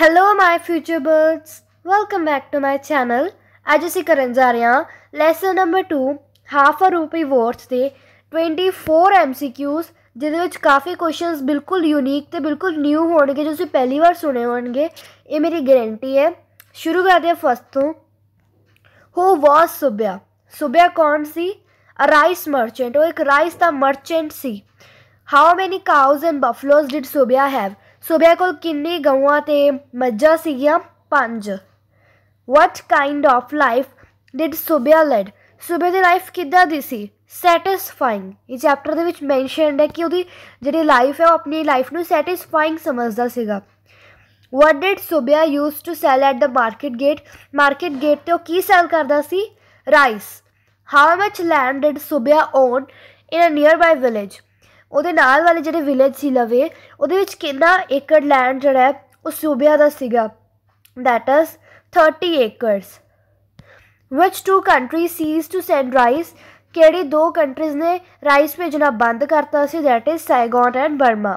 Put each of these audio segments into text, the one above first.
Hello my future birds welcome back to my channel अज असी कर जा रहे हैं lesson number two half a rupee words के twenty four M C Qs with काफ़ी क्वेश्चन बिल्कुल यूनीक तो बिल्कुल न्यू हो जो पहली बार सुने हो मेरी गरंटी है शुरू कर हैं फस्ट तो हो वॉज सुबिया सुबिया कौन सी अ राइस मर्चेंट वो एक राइस का मर्चेंट सी how many cows and buffaloes did Subbiah have Subbiah ਕੋਲ ਕਿੰਨੀ ਗਊਆਂ ਤੇ ਮੱਝਾਂ ਸੀਗੀਆਂ ਪੰਜ what kind of life did Subbiah lead Subbiah ਦੀ ਲਾਈਫ ਕਿੱਦਾਂ ਦੀ ਸੀ ਸੈਟੀਸਫਾਈਂਗ ਇਹ ਚੈਪਟਰ ਦੇ ਵਿੱਚ ਮੈਂਸ਼ਨਡ ਹੈ ਕਿ ਉਹਦੀ ਜਿਹੜੀ ਲਾਈਫ ਹੈ ਉਹ ਆਪਣੀ ਲਾਈਫ ਨੂੰ ਸੈਟੀਸਫਾਈਂਗ ਸਮਝਦਾ ਸੀਗਾ what did Subbiah use to sell at the market gate market gate ਤੇ ਉਹ ਕੀ ਸੈਲ ਕਰਦਾ ਸੀ rice how much land did Subbiah own in a nearby village ਉਹਦੇ ਨਾਲ ਵਾਲੇ ਜਿਹੜੇ ਵਿਲੇਜ ਸੀ ਲਵੇ ਉਹਦੇ ਵਿੱਚ ਕਿੰਨਾ ਏਕੜ ਲੈਂਡ ਜਿਹੜਾ ਹੈ ਉਹ ਸੂਬਿਆਂ ਦਾ ਸੀਗਾ that is 30 acres which two countries ceased to send rice ਕਿਹੜੀ ਦੋ ਕੰਟਰੀਜ਼ ਨੇ ਰਾਈਸ ਭੇਜਣਾ ਬੰਦ ਕਰਤਾ ਸੀ that is Saigon and Burma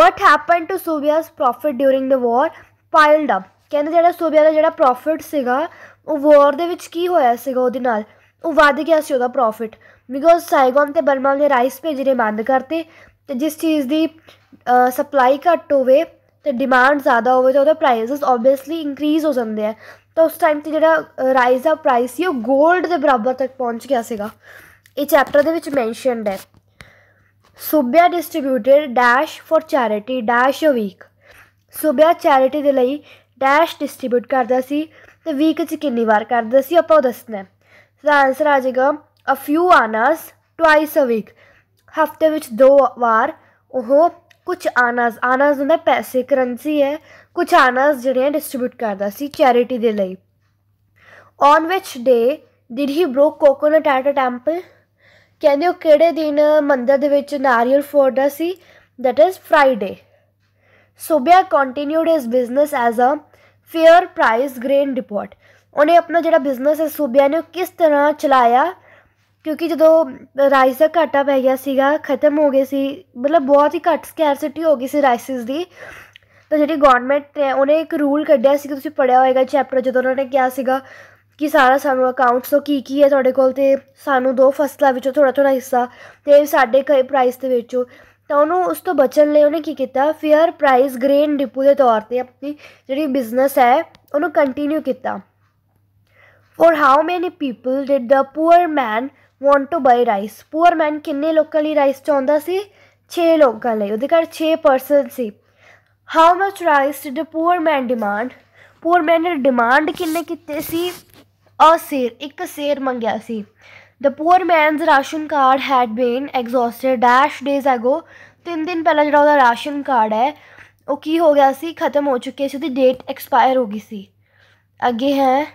what happened to Subia's profit during the war piled up ਕਹਿੰਦੇ ਜਿਹੜਾ ਸੂਬਿਆਂ ਦਾ ਜਿਹੜਾ ਪ੍ਰੋਫਿਟ ਸੀਗਾ ਉਹ ਵਾਰ ਦੇ ਵਿੱਚ ਕੀ ਹੋਇਆ ਸੀਗਾ ਉਹਦੇ ਨਾਲ ਉਹ ਵਧ ਗਿਆ ਸੀ ਉਹਦਾ ਪ੍ਰੋਫਿਟ ਬਿਕੋਜ਼ ਸਾਈਗਨ ਤੇ ਬਰਮਾ ਨੇ ਰਾਈਸ ਭੇਜਣੇ ਬੰਦ ਕਰਤੇ ਤੇ ਜਿਸ ਚੀਜ਼ ਦੀ ਸਪਲਾਈ ਘੱਟ ਹੋਵੇ ਤੇ ਡਿਮਾਂਡ ਜ਼ਿਆਦਾ ਹੋਵੇ ਤਾਂ ਉਹਦਾ ਪ੍ਰਾਈਸਸ ਆਬਵੀਅਸਲੀ ਇਨਕਰੀਜ਼ ਹੋ ਜਾਂਦੇ ਆ ਤਾਂ ਉਸ ਟਾਈਮ ਤੇ ਜਿਹੜਾ ਰਾਈਸ ਦਾ ਪ੍ਰਾਈਸ ਸੀ ਉਹ 골ਡ ਦੇ ਬਰਾਬਰ ਤੱਕ ਪਹੁੰਚ ਗਿਆ ਸੀਗਾ ਇਹ ਚੈਪਟਰ ਦੇ ਵਿੱਚ ਮੈਂਸ਼ਨਡ ਹੈ Subbiah distributed dash for charity dash a week Subbiah charity ਦੇ ਲਈ ਡੈਸ਼ ਡਿਸਟ੍ਰਿਬਿਊਟ ਕਰਦਾ ਸੀ ਤੇ ਵੀਕ 'ਚ ਕਿੰਨੀ ਵਾਰ ਕਰਦਾ ਸੀ ਆਪਾਂ ਉਹ ਦੱਸਣਾ ਹੈ ਦਾ ਆਨਸਰ ਆ ਜਾਏਗਾ ਅ ਫਿਊ ਆਨਸ ਟਵਾਈਸ ਅ ਵੀਕ ਹਫਤੇ ਵਿੱਚ ਦੋ ਵਾਰ ਉਹ ਕੁਝ ਆਨਸ ਆਨਸ ਹੁੰਦਾ ਪੈਸੇ ਕਰੰਸੀ ਹੈ ਕੁਝ ਆਨਸ ਜਿਹੜੇ ਡਿਸਟ੍ਰਿਬਿਊਟ ਕਰਦਾ ਸੀ ਚੈਰਿਟੀ ਦੇ ਲਈ on which day did he broke coconut at a temple ਕਹਿੰਦੇ ਉਹ ਕਿਹੜੇ ਦਿਨ ਮੰਦਰ ਦੇ ਵਿੱਚ ਨਾਰੀਅਲ ਫੋੜਦਾ ਸੀ that is Friday Subbiah continued his business as a fair price grain depot ਉਹਨੇ ਆਪਣਾ ਜਿਹੜਾ ਬਿਜ਼ਨਸ ਹੈ ਸੂਬਿਆਂ ਨੇ ਕਿਸ ਤਰ੍ਹਾਂ ਚਲਾਇਆ ਕਿਉਂਕਿ ਜਦੋਂ ਰਾਈਸ ਦਾ ਘਾਟਾ ਪੈ ਗਿਆ ਸੀਗਾ ਖਤਮ ਹੋ ਗਏ ਸੀ ਮਤਲਬ ਬਹੁਤ ਹੀ ਘੱਟ ਸਕੈਰਸਿਟੀ ਹੋ ਗਈ ਸੀ ਰਾਈਸਿਸ ਦੀ ਤਾਂ ਜਿਹੜੀ ਗਵਰਨਮੈਂਟ ਨੇ ਉਹਨੇ ਇੱਕ ਰੂਲ ਕੱਢਿਆ ਸੀ ਕਿ ਤੁਸੀਂ ਪੜਿਆ ਹੋਏਗਾ ਚੈਪਟਰ ਜਦੋਂ ਉਹਨਾਂ ਨੇ ਕਿਹਾ ਸੀਗਾ ਕਿ ਸਾਰਾ ਸਾਨੂੰ ਅਕਾਊਂਟਸ ਤੋਂ ਕੀ ਕੀ ਹੈ ਤੁਹਾਡੇ ਕੋਲ ਤੇ ਸਾਨੂੰ ਦੋ ਫਸਲਾਂ ਵਿੱਚੋਂ ਥੋੜਾ ਥੋੜਾ ਹਿੱਸਾ ਤੇ ਸਾਡੇ ਕਈ ਪ੍ਰਾਈਸ ਦੇ ਵਿੱਚੋਂ ਤਾਂ ਉਹਨੂੰ ਉਸ ਤੋਂ ਬਚਣ ਲਈ ਉਹਨੇ ਕੀ ਕੀਤਾ ਫੇਅਰ ਪ੍ਰਾਈਸ ਗ੍ਰੇਨ ਡਿਪੂ ਦੇ ਤੌਰ ਤੇ ਆਪਣੀ ਜਿਹੜੀ ਬਿਜ਼ਨਸ ਹੈ ਉਹਨੂੰ ਕੰਟੀਨਿਊ ਕੀਤਾ for how many people did the poor man want to buy rice poor man ਕਿੰਨੇ ਲੋਕਾਂ ਲਈ ਰਾਈਸ ਚਾਹੁੰਦਾ ਸੀ 6 ਲੋਕਾਂ ਲਈ ਉਹਦੇ ਘਰ 6 ਪਰਸਨ ਸੀ how much rice did the poor man demand poor man ਨੇ ਡਿਮਾਂਡ ਕਿੰਨੇ ਕੀਤੇ ਸੀ ਅ ਸੇਰ ਇੱਕ ਸੇਰ ਮੰਗਿਆ ਸੀ the poor man's ration card had been exhausted dash days ago ਤਿੰਨ ਦਿਨ ਪਹਿਲਾਂ ਜਿਹੜਾ ਉਹਦਾ ਰਾਸ਼ਨ ਕਾਰਡ ਹੈ ਉਹ ਕੀ ਹੋ ਗਿਆ ਸੀ ਖਤਮ ਹੋ ਚੁੱਕਿਆ ਸੀ ਉਹਦੀ ਡੇਟ ਐਕਸਪਾਇਰ ਹੋ ਗਈ ਸੀ ਅੱਗੇ ਹੈ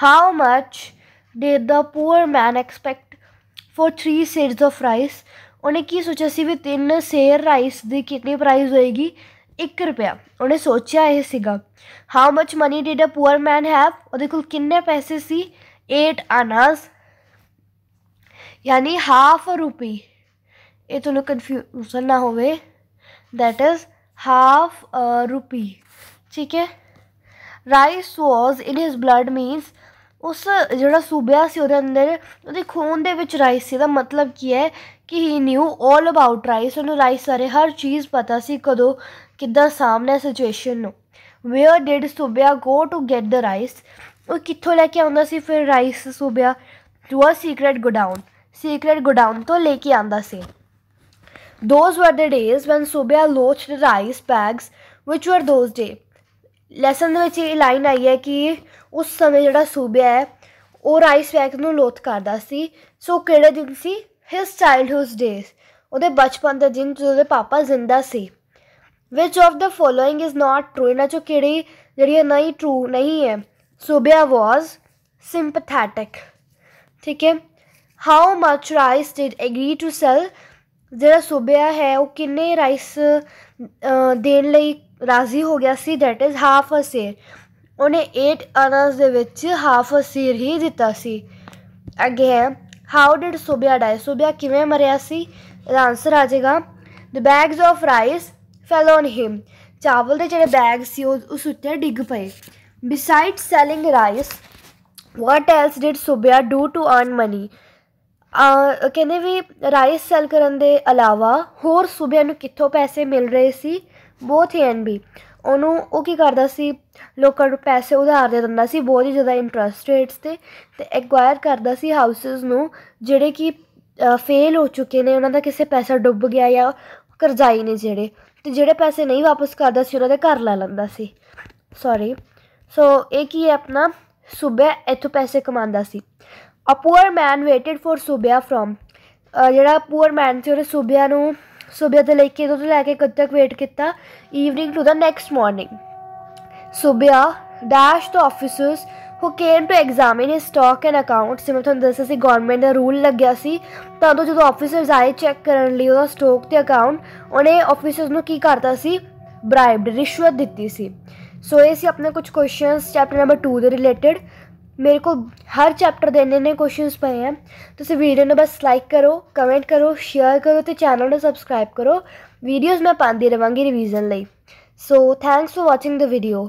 How much did the poor man expect for three sets of rice? ਉਹਨੇ ਕੀ ਸੋਚਿਆ ਸੀ ਵੀ ਤਿੰਨ ਸੇਰ ਰਾਈਸ ਦੀ ਕਿੰਨੀ ਪ੍ਰਾਈਸ ਹੋਏਗੀ 1 ਰੁਪਿਆ ਉਹਨੇ ਸੋਚਿਆ ਇਹ ਸੀਗਾ how much money did a poor man have ਉਹਦੇ ਕੋਲ ਕਿੰਨੇ ਪੈਸੇ ਸੀ 8 ਅਨਾਸ ਯਾਨੀ ਹਾਫ ਰੁਪੀ ਇਹ ਤੁਹਾਨੂੰ ਕਨਫਿਊਜ਼ਨ ਨਾ ਹੋਵੇ that is half a rupee ठीक है rice was in his blood means ਉਸ ਜਿਹੜਾ ਸੂਬਿਆ ਸੀ ਉਹਦੇ ਅੰਦਰ ਉਹਦੇ ਖੂਨ ਦੇ ਵਿੱਚ ਰਾਈਸ ਸੀ ਦਾ ਮਤਲਬ ਕੀ ਹੈ ਕਿ ਹੀ ਨਿਊ 올 ਅਬਾਊਟ ਰਾਈਸ ਉਹਨੂੰ ਰਾਈਸ ਸਾਰੇ ਹਰ ਚੀਜ਼ ਪਤਾ ਸੀ ਕਦੋਂ ਕਿੱਦਾਂ ਸਾਹਮਣੇ ਸਿਚੁਏਸ਼ਨ ਨੂੰ where did Subbiah go to get the rice ਉਹ ਕਿੱਥੋਂ ਲੈ ਕੇ ਆਉਂਦਾ ਸੀ ਫਿਰ rice Subbiah to a secret godown secret godown ਤੋਂ ਲੈ ਕੇ ਆਂਦਾ ਸੀ those were the days when Subbiah loached rice bags ਵਿਚ ਵਰ ਦੋਜ਼ ਡੇ ਲੈਸਨ ਦੇ ਵਿੱਚ ਇਹ ਲਾਈਨ ਆਈ ਹੈ ਕਿ ਉਸ ਸਮੇਂ ਜਿਹੜਾ ਸੂਬਿਆ ਹੈ ਉਹ ਰਾਈਸ ਵੈਕ ਨੂੰ ਲੋਥ ਕਰਦਾ ਸੀ ਸੋ ਕਿਹੜੇ ਦਿਨ ਸੀ ਹਿਸ ਚਾਈਲਡਹੂਡ ਡੇਸ ਉਹਦੇ ਬਚਪਨ ਦੇ ਦਿਨ ਜਦੋਂ ਉਹਦੇ ਪਾਪਾ ਜ਼ਿੰਦਾ ਸੀ which of the following is not true ਇਹਨਾਂ ਜੋ ਕਿਹੜੀ ਜਿਹੜੀ ਨਹੀਂ ਟਰੂ ਨਹੀਂ ਹੈ ਸੂਬਿਆ ਵਾਸ sympathetic ਠੀਕ ਹੈ how much rice did agree to sell ਜਿਹੜਾ ਸੂਬਿਆ ਹੈ ਉਹ ਕਿੰਨੇ ਰਾਈਸ ਦੇਣ ਲਈ ਰਾਜ਼ੀ ਹੋ ਗਿਆ ਸੀ that is half a seer ਉਹਨੇ 8 ਅਨਸ ਦੇ ਵਿੱਚ ਹਾਫ ਅ ਸੇਰ ਹੀ ਦਿੱਤਾ ਸੀ ਅਗੇ ਹੈ ਹਾਊ ਡਿਡ ਸੂਬਿਆ ਡਾਈ ਸੂਬਿਆ ਕਿਵੇਂ ਮਰਿਆ ਸੀ ਇਹਦਾ ਆਨਸਰ ਆ ਜਾਏਗਾ the bags of rice fell on him ਚਾਵਲ ਦੇ ਜਿਹੜੇ ਬੈਗ ਸੀ ਉਹ ਉਸ ਉੱਤੇ ਡਿੱਗ ਪਏ beside selling rice what else did Subbiah do to earn money ਕਹਿੰਦੇ ਵੀ ਰਾਈਸ ਸੈਲ ਕਰਨ ਦੇ ਇਲਾਵਾ ਹੋਰ ਸੂਬਿਆਂ ਨੂੰ ਕਿੱਥੋਂ ਪੈਸੇ ਮਿਲ ਰਹੇ ਸੀ ਬੋਥ ਐਨਬੀ ਉਹਨੂੰ ਉਹ ਕੀ ਕਰਦਾ ਸੀ ਲੋਕਾਂ ਨੂੰ ਪੈਸੇ ਉਧਾਰ ਦੇ ਦਿੰਦਾ ਸੀ ਬਹੁਤ ਹੀ ਜ਼ਿਆਦਾ ਇੰਟਰਸਟ ਰੇਟਸ ਤੇ ਤੇ ਐਕਵਾਇਰ ਕਰਦਾ ਸੀ ਹਾਊਸਸ ਨੂੰ ਜਿਹੜੇ ਕਿ ਫੇਲ ਹੋ ਚੁੱਕੇ ਨੇ ਉਹਨਾਂ ਦਾ ਕਿਸੇ ਪੈਸਾ ਡੁੱਬ ਗਿਆ ਜਾਂ ਕਰਜ਼ਾਈ ਨੇ ਜਿਹੜੇ ਤੇ ਜਿਹੜੇ ਪੈਸੇ ਨਹੀਂ ਵਾਪਸ ਕਰਦਾ ਸੀ ਉਹਨਾਂ ਦੇ ਘਰ ਲੈ ਲੈਂਦਾ ਸੀ ਸੌਰੀ ਸੋ ਇਹ ਕੀ ਹੈ ਆਪਣਾ ਸੂਬੇ ਇਥੋਂ ਪੈਸੇ ਕਮਾਉਂਦਾ ਸੀ a poor man waited for Subbiah from ਜਿਹੜਾ ਪੂਅਰ ਮੈਨ ਸੀ ਉਹਨੇ ਸੁਬਿਆ ਨੂੰ ਸੁਬਿਆ ਤੋਂ ਲੈ ਕੇ ਤੋਂ ਲੈ ਕੇ ਕਦ ਤੱਕ ਵੇਟ ਕੀਤਾ evening to the next morning Subbiah dash to officers who came to examine his stock and account ਸਿਮਰ ਤੋਂ ਦੱਸਿਆ ਸੀ ਗਵਰਨਮੈਂਟ ਦਾ ਰੂਲ ਲੱਗਿਆ ਸੀ ਤਾਂ ਉਦੋਂ ਜਦੋਂ ਆਫੀਸਰਸ ਆਏ ਚੈੱਕ ਕਰਨ ਲਈ ਉਹਦਾ ਸਟਾਕ ਤੇ ਅਕਾਊਂਟ ਉਹਨੇ ਆਫੀਸਰਸ ਨੂੰ ਕੀ ਕਰਤਾ ਸੀ ਬ੍ਰਾਈਬਡ ਰਿਸ਼ਵਤ ਦਿੱਤੀ ਸੀ ਸੋ ਇਹ ਸੀ ਆਪਣੇ ਕੁਝ ਕੁਐਸਚਨਸ ਚੈਪਟਰ ਨੰਬਰ 2 ਦੇ ਰਿਲੇਟਡ ਮੇਰੇ ਕੋਲ ਹਰ ਚੈਪਟਰ ਦੇ ਨੇ ਨੇ ਕੁਐਸਚਨਸ ਪਏ ਆ ਤੁਸੀਂ ਵੀਡੀਓ ਨੂੰ ਬਸ ਲਾਈਕ ਕਰੋ ਕਮੈਂਟ ਕਰੋ ਸ਼ੇਅਰ ਕਰੋ ਤੇ ਚੈਨਲ ਨੂੰ ਸਬਸਕ੍ਰਾਈਬ ਕਰੋ ਵੀਡੀਓਜ਼ ਮੈਂ ਪਾਉਂਦੀ ਰਵਾਂਗੀ ਰਿਵੀਜ਼ਨ ਲਈ so thanks for watching the video